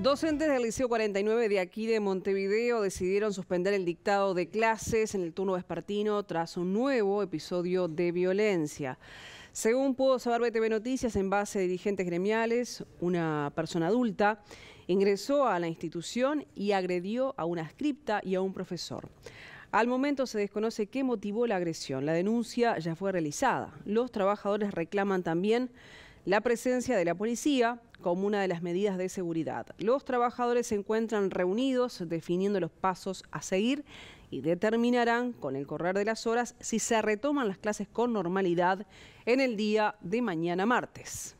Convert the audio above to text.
Docentes del Liceo 49 de aquí de Montevideo decidieron suspender el dictado de clases en el turno vespertino tras un nuevo episodio de violencia. Según pudo saber BTV Noticias, en base a dirigentes gremiales, una persona adulta ingresó a la institución y agredió a una scripta y a un profesor. Al momento se desconoce qué motivó la agresión. La denuncia ya fue realizada. Los trabajadores reclaman también la presencia de la policía como una de las medidas de seguridad. Los trabajadores se encuentran reunidos definiendo los pasos a seguir y determinarán con el correr de las horas si se retoman las clases con normalidad en el día de mañana martes.